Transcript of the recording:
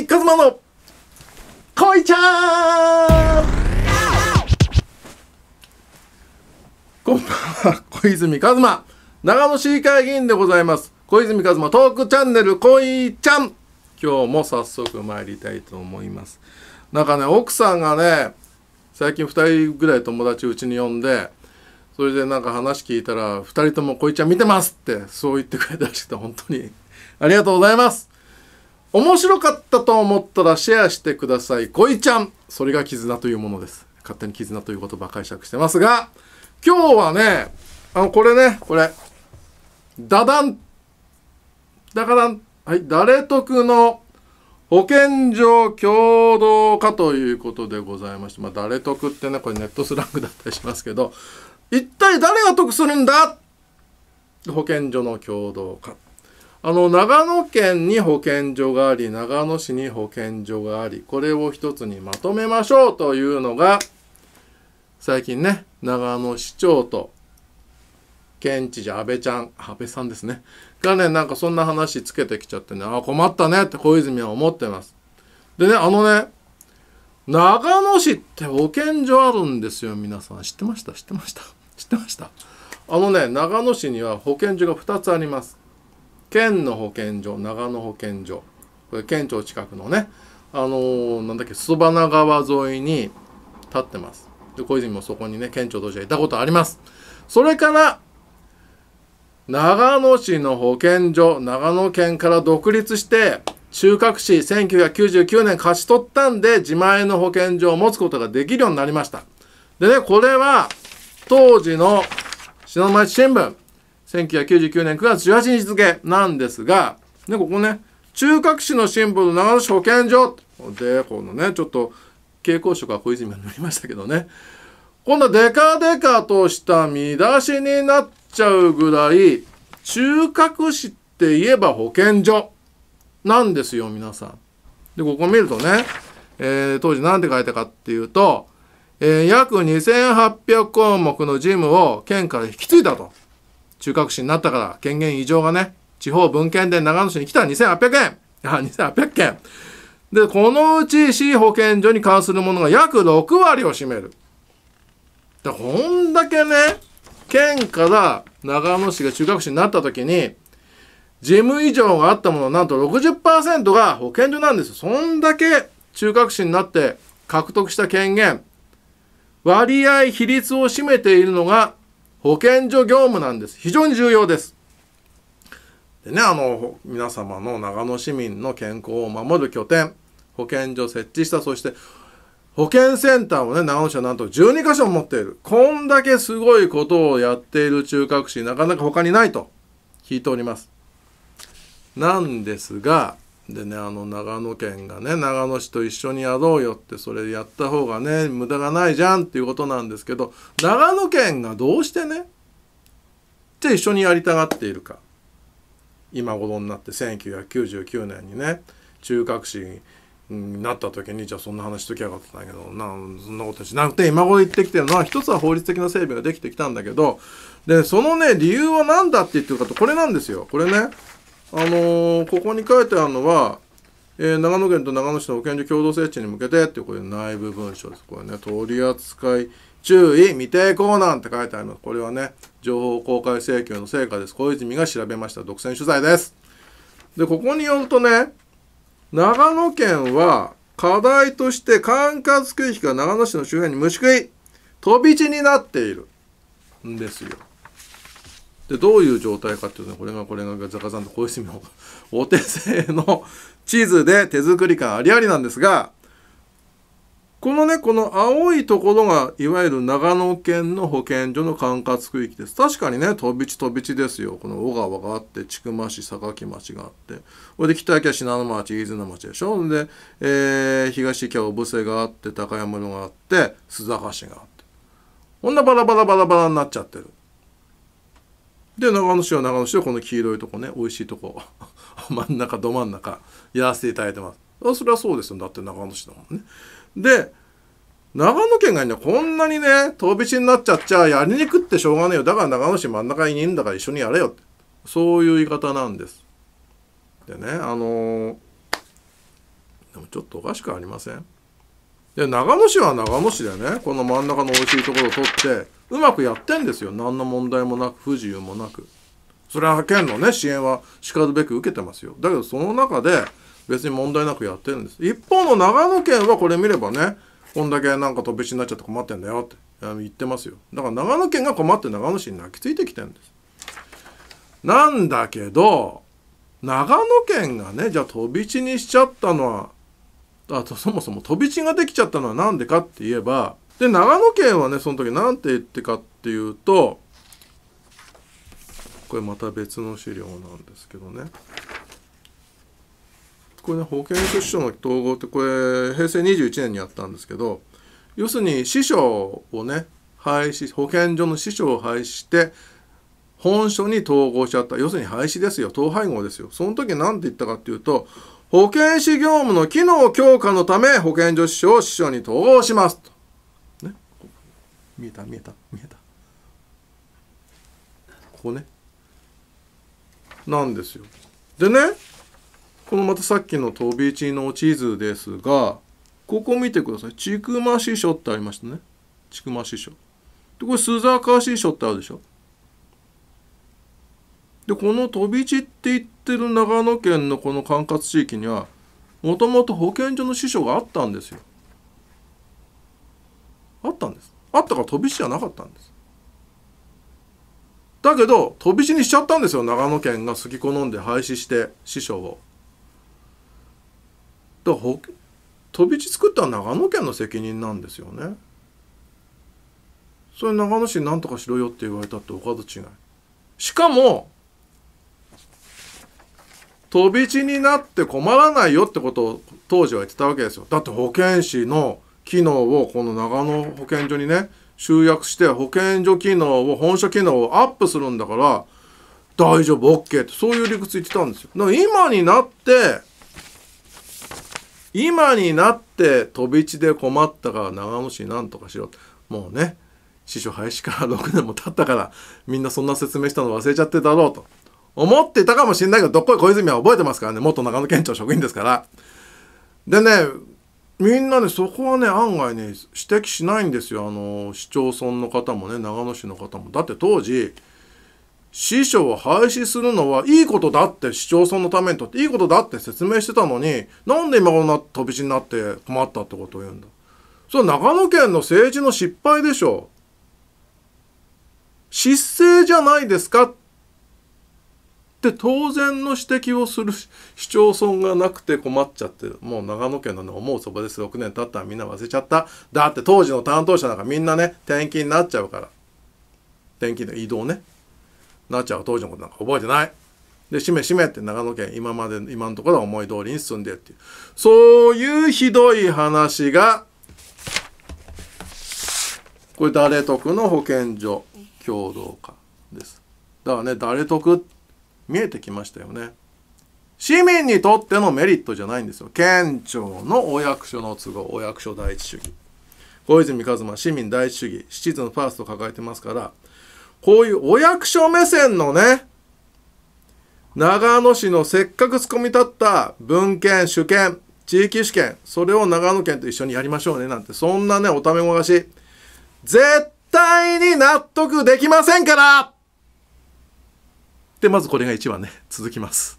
井一馬のこいちゃんこんばんは小泉一馬長野市議会議員でございます小泉一馬トークチャンネルこいちゃん今日も早速参りたいと思いますなんかね奥さんがね最近二人ぐらい友達うちに呼んでそれでなんか話聞いたら二人とも「こいちゃん見てます」ってそう言ってくれたらしくて本当にありがとうございます面白かったと思ったらシェアしてください。こいちゃん。それが絆というものです。勝手に絆という言葉解釈してますが、今日はね、あの、これね、これ。ダダン。だから、はい、誰得の保健所共同化ということでございまして、まあ、誰得ってね、これネットスラングだったりしますけど、一体誰が得するんだ保健所の共同化。あの長野県に保健所があり長野市に保健所がありこれを一つにまとめましょうというのが最近ね長野市長と県知事安倍ちゃん安倍さんですねがねなんかそんな話つけてきちゃってねあ困ったねって小泉は思ってますでねあのね長野市って保健所あるんですよ皆さん知ってました知ってました知ってましたあのね長野市には保健所が2つあります県の保健所長野保健所これ県庁近くのねあのー、なんだっけ裾花川沿いに立ってますで小泉もそこにね県庁としていたことありますそれから長野市の保健所長野県から独立して中核市1999年勝ち取ったんで自前の保健所を持つことができるようになりましたでねこれは当時の篠町新聞1999年9月18日付なんですが、ね、ここね、中核市のシンボル、長野市保健所で、このね、ちょっと、蛍光色は小泉が塗りましたけどね、今度なデカデカとした見出しになっちゃうぐらい、中核市って言えば保健所なんですよ、皆さん。で、ここ見るとね、えー、当時何て書いたかっていうと、えー、約2800項目の事務を県から引き継いだと。中核市になったから権限異常がね地方分権で長野市に来たら2800円あ2800件でこのうち市保健所に関するものが約6割を占めるでこんだけね県から長野市が中核市になった時に事務異常があったものなんと60%が保健所なんですそんだけ中核市になって獲得した権限割合比率を占めているのが保健所業務なんです。非常に重要です。でね、あの、皆様の長野市民の健康を守る拠点、保健所設置した、そして、保健センターをね、長野市はなんと12カ所持っている。こんだけすごいことをやっている中核市、なかなか他にないと聞いております。なんですが、でねあの長野県がね長野市と一緒にやろうよってそれやった方がね無駄がないじゃんっていうことなんですけど長野県がどうしてねじゃ一緒にやりたがっているか今頃になって1999年にね中核市になった時にじゃあそんな話しときゃよかったんだけどなそんなことしなくて今頃言ってきてるのは一つは法律的な整備ができてきたんだけどでそのね理由は何だって言ってるかとこれなんですよこれねあのー、ここに書いてあるのは、えー、長野県と長野市の保健所共同設置に向けてっていうこれ内部文書です。これね、取り扱い注意未定コ難って書いてあります。これはね、情報公開請求の成果です。小泉が調べました。独占取材です。で、ここによるとね、長野県は課題として管轄区域が長野市の周辺に虫食い、飛び地になっているんですよ。でどういう状態かっていうとこれがこれがザカザンと小泉の お手製の地図で手作り感ありありなんですがこのねこの青いところがいわゆる長野県の保健所の管轄区域です確かにね飛び地飛び地ですよこの小川があって千曲市榊町があってこれで北は信濃町飯の町でしょで、えー、東行きは小布施があって高山のがあって須坂市があってこんなバラバラバラバラになっちゃってる。で長野市は長野市でこの黄色いとこね美味しいとこ 真ん中ど真ん中やらせていただいてますあそれはそうですよだって長野市だもんねで長野県がはこんなにね飛び地になっちゃっちゃやりにくってしょうがねえよだから長野市真ん中にいるんだから一緒にやれよってそういう言い方なんですでねあのー、でもちょっとおかしくありませんで、長野市は長野市でね、この真ん中の美味しいところを取って、うまくやってんですよ。何の問題もなく、不自由もなく。それは県のね、支援はしかるべく受けてますよ。だけど、その中で別に問題なくやってるんです。一方の長野県はこれ見ればね、こんだけなんか飛び地になっちゃって困ってんだよって言ってますよ。だから長野県が困って長野市に泣きついてきてるんです。なんだけど、長野県がね、じゃあ飛び地にしちゃったのは、あとそもそも飛び地ができちゃったのは何でかって言えばで長野県はねその時何て言ってかっていうとこれまた別の資料なんですけどねこれね保健福祉省の統合ってこれ平成21年にやったんですけど要するに師匠をね廃止保健所の師匠を廃止して本所に統合しちゃった要するに廃止ですよ統廃合ですよその時何て言ったかっていうと保健師業務の機能強化のため保健所手賞を師匠に統合しますと。ね、見えた見えた見えた。ここね。なんですよ。でねこのまたさっきの飛び地の地図ですがここ見てください。ちくま師匠ってありましたね。ちくま師匠。でこれ須坂師匠ってあるでしょ。でこの飛び地って言ってる長野県のこの管轄地域にはもともと保健所の支所があったんですよ。あったんです。あったから飛び地じゃなかったんです。だけど飛び地にしちゃったんですよ長野県が好き好んで廃止して師匠を。だから飛び地作ったのは長野県の責任なんですよね。それ長野市に何とかしろよって言われたっておかず違い。しかも飛び地になって困らないよってことを当時は言ってたわけですよだって保健師の機能をこの長野保健所にね集約して保健所機能を本社機能をアップするんだから大丈夫 OK ってそういう理屈言ってたんですよだから今になって今になって飛び地で困ったから長野市なんとかしろもうね師匠廃止から6年も経ったからみんなそんな説明したの忘れちゃってだろうと思ってたかもしれないけど、どっこい小泉は覚えてますからね、元長野県庁職員ですから。でね、みんなね、そこはね、案外ね、指摘しないんですよ。あの、市町村の方もね、長野市の方も。だって当時、市長を廃止するのはいいことだって市町村のためにとっていいことだって説明してたのになんで今こんな飛び地になって困ったってことを言うんだそれ長野県の政治の失敗でしょ失政じゃないですかっって当然の指摘をする市町村がなくて困っちゃってもう長野県のね思うそばです6年経ったらみんな忘れちゃっただって当時の担当者なんかみんなね転勤になっちゃうから転勤の移動ねなっちゃう当時のことなんか覚えてないで、しめしめって長野県今まで、今のところは思い通りに進んでっていう。そういうひどい話が、これ誰得の保健所共同化です。だからね、誰得って見えてきましたよね。市民にとってのメリットじゃないんですよ。県庁のお役所の都合、お役所第一主義。小泉一馬、市民第一主義、シチズンファースト抱えてますから、こういうお役所目線のね、長野市のせっかく突っ込み立った文献、主権、地域主権、それを長野県と一緒にやりましょうねなんて、そんなね、おためごがし、絶対に納得できませんからでまずこれが1番ね続きます